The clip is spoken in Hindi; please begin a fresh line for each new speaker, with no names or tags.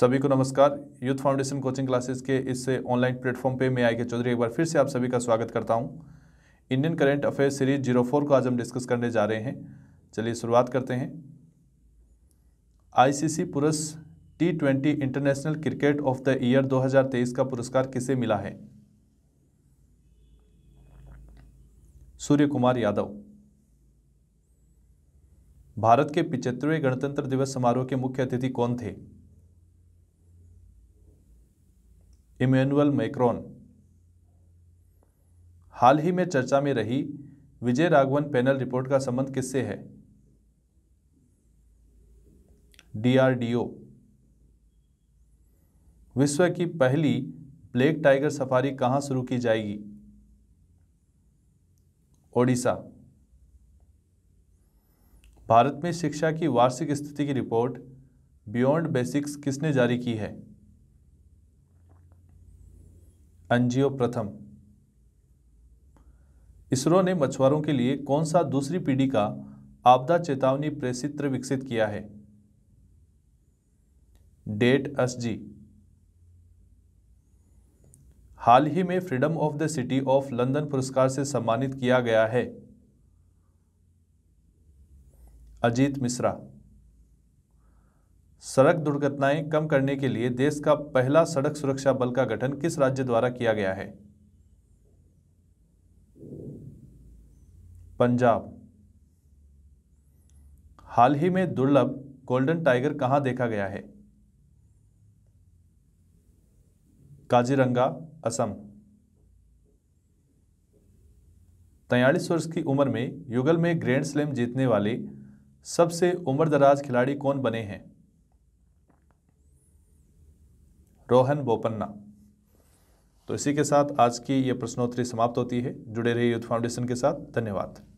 सभी को नमस्कार यूथ फाउंडेशन कोचिंग क्लासेस के इस ऑनलाइन प्लेटफॉर्म पे मैं आई चौधरी एक बार फिर से आप सभी का स्वागत करता हूं Indian current affair series zero four को आज हम डिस्कस करने जा रहे हैं चलिए शुरुआत करते हैं आईसीसी पुरस T twenty international cricket of the year दो का पुरस्कार किसे मिला है सूर्य कुमार यादव भारत के पिछहत्तरवें गणतंत्र दिवस समारोह के मुख्य अतिथि कौन थे इमैनुअल मैक्रोन हाल ही में चर्चा में रही विजय राघवन पैनल रिपोर्ट का संबंध किससे है डीआरडीओ विश्व की पहली ब्लैक टाइगर सफारी कहां शुरू की जाएगी ओडिशा भारत में शिक्षा की वार्षिक स्थिति की रिपोर्ट बियॉन्ड बेसिक्स किसने जारी की है एनजीओ प्रथम इसरो ने मछुआरों के लिए कौन सा दूसरी पीढ़ी का आपदा चेतावनी प्रेसित्र विकसित किया है डेट एस जी हाल ही में freedom of the city of London पुरस्कार से सम्मानित किया गया है अजीत मिश्रा सड़क दुर्घटनाएं कम करने के लिए देश का पहला सड़क सुरक्षा बल का गठन किस राज्य द्वारा किया गया है पंजाब हाल ही में दुर्लभ गोल्डन टाइगर कहां देखा गया है काजीरंगा असम तैयलीस वर्ष की उम्र में युगल में ग्रैंड स्लैम जीतने वाले सबसे उम्रदराज खिलाड़ी कौन बने हैं रोहन बोपन्ना तो इसी के साथ आज की ये प्रश्नोत्तरी समाप्त होती है जुड़े रहिए यूथ फाउंडेशन के साथ धन्यवाद